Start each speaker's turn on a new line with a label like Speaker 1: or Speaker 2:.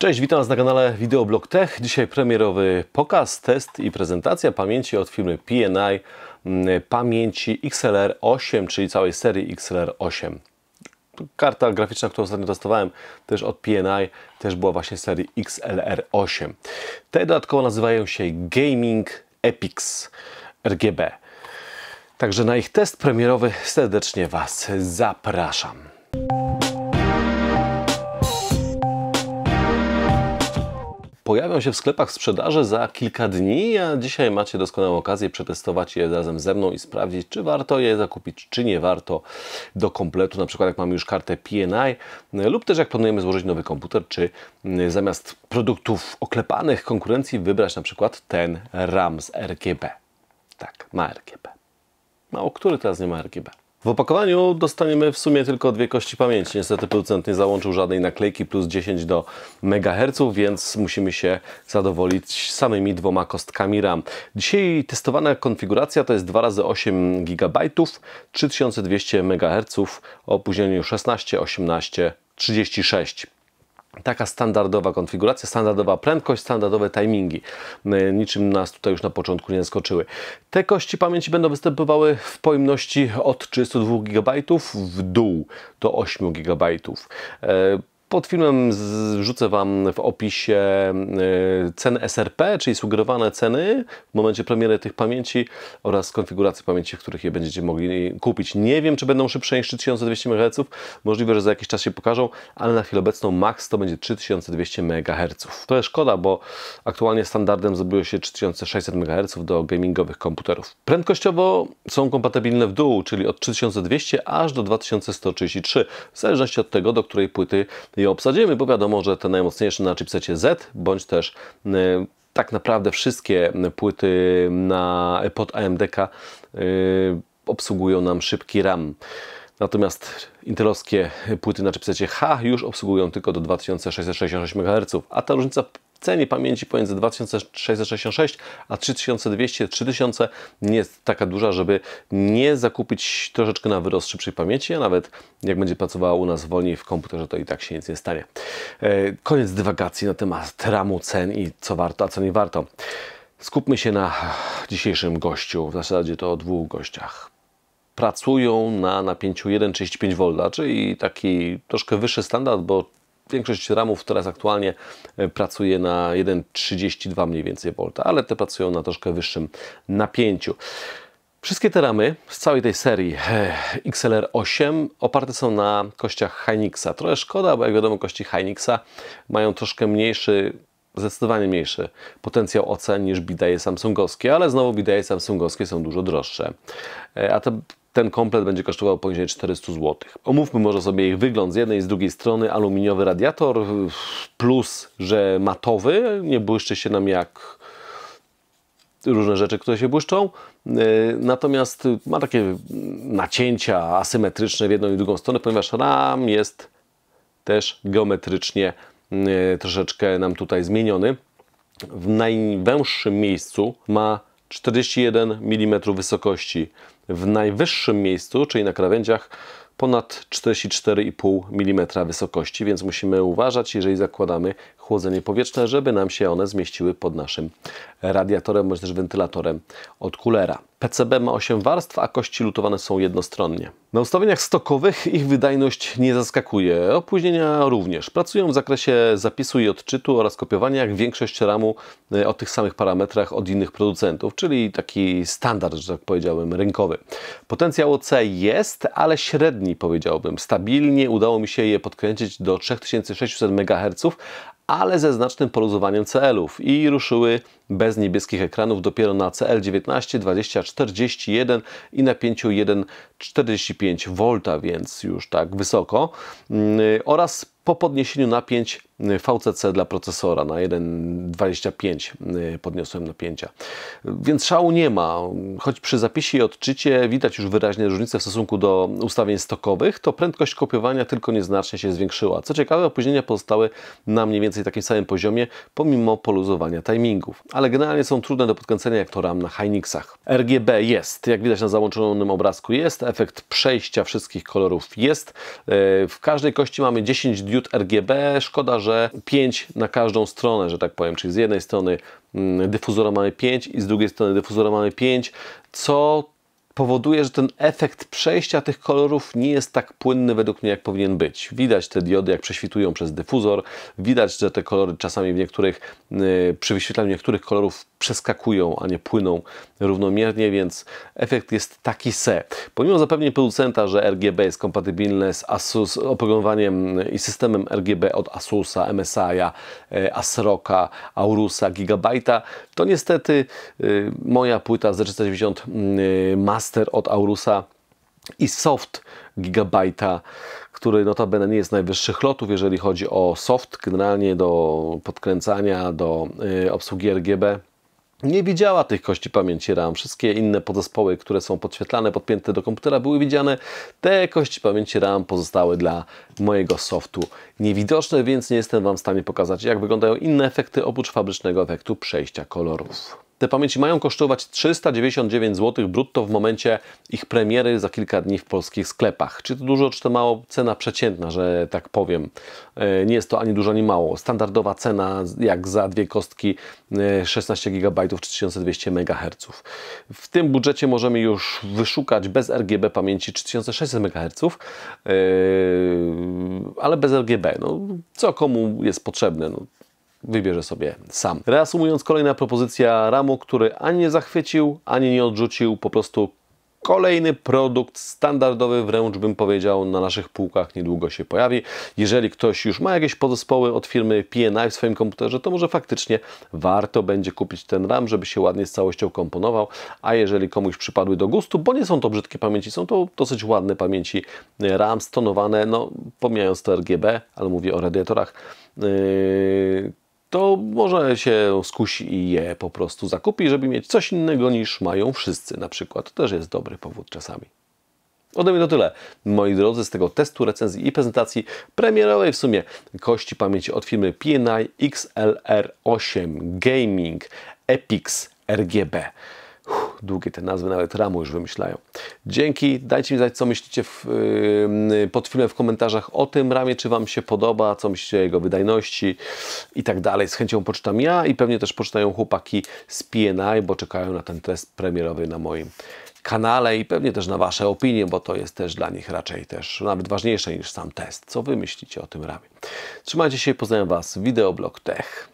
Speaker 1: Cześć, witam Was na kanale Videoblog Tech. Dzisiaj premierowy pokaz, test i prezentacja pamięci od firmy P&I mm, pamięci XLR8, czyli całej serii XLR8. Karta graficzna, którą ostatnio testowałem też od P&I, też była właśnie serii XLR8. Te dodatkowo nazywają się Gaming Epics RGB. Także na ich test premierowy serdecznie Was zapraszam. pojawią się w sklepach sprzedaży za kilka dni, a dzisiaj macie doskonałą okazję przetestować je razem ze mną i sprawdzić, czy warto je zakupić, czy nie warto do kompletu, na przykład jak mamy już kartę P&I no, lub też jak planujemy złożyć nowy komputer, czy mm, zamiast produktów oklepanych konkurencji wybrać na przykład ten RAM z RGB. Tak, ma RGB. Mało który teraz nie ma RGB. W opakowaniu dostaniemy w sumie tylko dwie kości pamięci. Niestety producent nie załączył żadnej naklejki plus 10 do MHz, więc musimy się zadowolić samymi dwoma kostkami RAM. Dzisiaj testowana konfiguracja to jest 2x8 GB, 3200 MHz, opóźnieniu 16, 18, 36 taka standardowa konfiguracja, standardowa prędkość, standardowe timingi. E, niczym nas tutaj już na początku nie zaskoczyły. Te kości pamięci będą występowały w pojemności od 32 GB w dół do 8 GB. Pod filmem wrzucę Wam w opisie y, ceny SRP, czyli sugerowane ceny w momencie premiery tych pamięci oraz konfiguracji pamięci, w których je będziecie mogli kupić. Nie wiem, czy będą szybsze niż 3200 MHz. Możliwe, że za jakiś czas się pokażą, ale na chwilę obecną max to będzie 3200 MHz. To jest szkoda, bo aktualnie standardem zrobiło się 3600 MHz do gamingowych komputerów. Prędkościowo są kompatybilne w dół, czyli od 3200 aż do 2133, w zależności od tego, do której płyty i obsadzimy, bo wiadomo, że te najmocniejsze na chipsecie Z, bądź też y, tak naprawdę wszystkie płyty na, pod AMDK y, obsługują nam szybki RAM. Natomiast intelowskie płyty na chipsecie H już obsługują tylko do 2666 MHz, a ta różnica cenie pamięci pomiędzy 2666 a 3200, 3000 nie jest taka duża, żeby nie zakupić troszeczkę na wyrost szybszej pamięci, a nawet jak będzie pracowała u nas wolniej w komputerze, to i tak się nic nie stanie. E, koniec dywagacji na temat ramu cen i co warto, a co nie warto. Skupmy się na dzisiejszym gościu, w zasadzie to o dwóch gościach pracują na napięciu 1,35V, czyli taki troszkę wyższy standard, bo Większość ramów teraz aktualnie e, pracuje na 1,32 mniej więcej V, ale te pracują na troszkę wyższym napięciu. Wszystkie te ramy z całej tej serii e, XLR8 oparte są na kościach Hynixa. Trochę szkoda, bo jak wiadomo kości Hynixa mają troszkę mniejszy zdecydowanie mniejszy potencjał ocen niż bidaje samsungowskie, ale znowu bidaje samsungowskie są dużo droższe. E, a te ten komplet będzie kosztował poniżej 400 zł. Omówmy może sobie ich wygląd z jednej i z drugiej strony. Aluminiowy radiator plus, że matowy, nie błyszczy się nam jak różne rzeczy, które się błyszczą. E, natomiast ma takie nacięcia asymetryczne w jedną i drugą stronę, ponieważ RAM jest też geometrycznie e, troszeczkę nam tutaj zmieniony. W najwęższym miejscu ma 41 mm wysokości. W najwyższym miejscu, czyli na krawędziach, ponad 44,5 mm wysokości, więc musimy uważać, jeżeli zakładamy chłodzenie powietrzne, żeby nam się one zmieściły pod naszym radiatorem bądź też wentylatorem od kulera. PCB ma 8 warstw, a kości lutowane są jednostronnie. Na ustawieniach stokowych ich wydajność nie zaskakuje, opóźnienia również. Pracują w zakresie zapisu i odczytu oraz kopiowania jak większość ramu e, o tych samych parametrach od innych producentów, czyli taki standard, że tak powiedziałem, rynkowy. Potencjał OC jest, ale średni powiedziałbym. Stabilnie udało mi się je podkręcić do 3600 MHz, ale ze znacznym poluzowaniem CL-ów i ruszyły bez niebieskich ekranów dopiero na CL19, 20, 41 i napięciu 1,45 V, więc już tak wysoko mm, oraz po podniesieniu napięć VCC dla procesora na 1,25 y, podniosłem napięcia. Więc szału nie ma, choć przy zapisie i odczycie widać już wyraźnie różnicę w stosunku do ustawień stokowych, to prędkość kopiowania tylko nieznacznie się zwiększyła. Co ciekawe, opóźnienia pozostały na mniej więcej takim samym poziomie, pomimo poluzowania timingów. Ale generalnie są trudne do podkręcenia jak to RAM na Hynixach. RGB jest, jak widać na załączonym obrazku jest, efekt przejścia wszystkich kolorów jest. Y, w każdej kości mamy 10 diod RGB, szkoda, że że 5 na każdą stronę, że tak powiem, czyli z jednej strony mm, dyfuzora mamy 5 i z drugiej strony dyfuzora mamy 5, co powoduje, że ten efekt przejścia tych kolorów nie jest tak płynny według mnie, jak powinien być. Widać te diody, jak prześwitują przez dyfuzor, widać, że te kolory czasami w niektórych, y, przy wyświetlaniu niektórych kolorów przeskakują, a nie płyną równomiernie, więc efekt jest taki se. Pomimo zapewnień producenta, że RGB jest kompatybilne z Asus, oprogramowaniem y, i systemem RGB od Asusa, MSI'a, y, ASRoka, Aurusa, Gigabyte'a, to niestety moja płyta z 390 ma Master od Aurusa i soft gigabajta, który notabene nie jest najwyższych lotów, jeżeli chodzi o soft, generalnie do podkręcania, do y, obsługi RGB. Nie widziała tych kości pamięci RAM. Wszystkie inne podzespoły, które są podświetlane, podpięte do komputera, były widziane. Te kości pamięci RAM pozostały dla mojego softu niewidoczne, więc nie jestem Wam w stanie pokazać, jak wyglądają inne efekty oprócz fabrycznego efektu przejścia kolorów. Te pamięci mają kosztować 399 zł brutto w momencie ich premiery za kilka dni w polskich sklepach. Czy to dużo, czy to mało? Cena przeciętna, że tak powiem. E, nie jest to ani dużo, ani mało. Standardowa cena jak za dwie kostki 16 GB 3200 MHz. W tym budżecie możemy już wyszukać bez RGB pamięci 3600 MHz, e, ale bez RGB. No, co komu jest potrzebne? No, wybierze sobie sam. Reasumując, kolejna propozycja ramu, który ani nie zachwycił, ani nie odrzucił, po prostu Kolejny produkt standardowy, wręcz bym powiedział, na naszych półkach niedługo się pojawi. Jeżeli ktoś już ma jakieś podespoły od firmy PNI w swoim komputerze, to może faktycznie warto będzie kupić ten RAM, żeby się ładnie z całością komponował. A jeżeli komuś przypadły do gustu, bo nie są to brzydkie pamięci, są to dosyć ładne pamięci e, RAM stonowane, no pomijając to RGB, ale mówię o radiatorach. Yy to może się skusi i je po prostu zakupi, żeby mieć coś innego niż mają wszyscy na przykład. To też jest dobry powód czasami. Ode mnie to tyle, moi drodzy, z tego testu, recenzji i prezentacji premierowej w sumie kości pamięci od firmy PNI XLR8 Gaming Epix RGB długie te nazwy, nawet ramu już wymyślają. Dzięki, dajcie mi znać, co myślicie w, y, pod filmem w komentarzach o tym ramie, czy Wam się podoba, co myślicie o jego wydajności i tak dalej. Z chęcią poczytam ja i pewnie też poczytają chłopaki z PNI, bo czekają na ten test premierowy na moim kanale i pewnie też na Wasze opinie, bo to jest też dla nich raczej też nawet ważniejsze niż sam test. Co Wy myślicie o tym ramie? Trzymajcie się, poznaję Was, Wideoblog Tech.